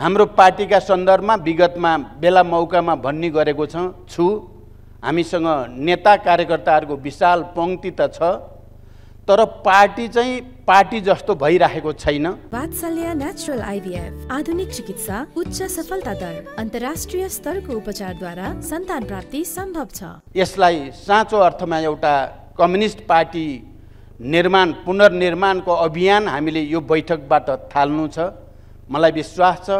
हाम्रो पार्टीका सन्दर्भमा विगतमा बेला मौकामा भन्ने गरेको छ छु हामीसँग नेता कार्यकर्ताहरूको विशाल पङ्क्ति त छ तर पार्टी चाहिँ पार्टी जस्तो भइराखेको छैन नेचुरल आइभीएफ आधुनिक चिकित्सा उच्च सफलता दर अन्तर्राष्ट्रिय स्तरको उपचारद्वारा सन्तान प्राप्ति सम्भव छ यसलाई साँचो अर्थमा एउटा कम्युनिस्ट पार्टी निर्माण पुनर्निर्माणको अभियान हामीले यो बैठकबाट थाल्नु छ मलाई विश्वास छ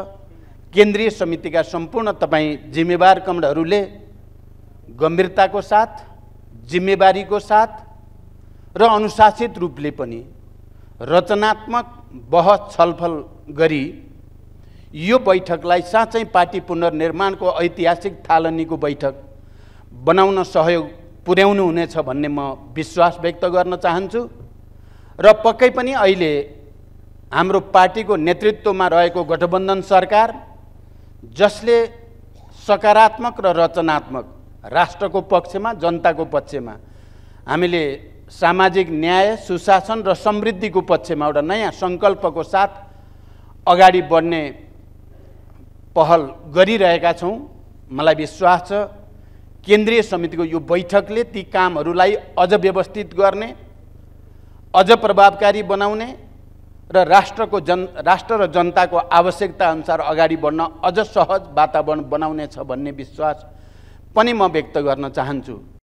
केन्द्रीय समितिका सम्पूर्ण तपाईँ जिम्मेवार कमडहरूले गम्भीरताको साथ जिम्मेवारीको साथ र अनुशासित रूपले पनि रचनात्मक बहस छलफल गरी यो बैठकलाई साँच्चै पार्टी पुनर्निर्माणको ऐतिहासिक थालनीको बैठक बनाउन सहयोग पुर्याउनु हुनेछ भन्ने म विश्वास व्यक्त गर्न चाहन्छु र पक्कै पनि अहिले हाम्रो पार्टीको नेतृत्वमा रहेको गठबन्धन सरकार जसले सकारात्मक र रचनात्मक राष्ट्रको पक्षमा जनताको पक्षमा हामीले सामाजिक न्याय सुशासन र समृद्धिको पक्षमा एउटा नयाँ सङ्कल्पको साथ अगाडि बढ्ने पहल गरिरहेका छौँ मलाई विश्वास छ केन्द्रीय समितिको यो बैठकले ती कामहरूलाई अझ व्यवस्थित गर्ने अझ प्रभावकारी बनाउने र राष्ट्रको जन राष्ट्र र जनताको आवश्यकताअनुसार अगाडि बढ्न अझ सहज वातावरण बनाउनेछ भन्ने विश्वास पनि म व्यक्त गर्न चाहन्छु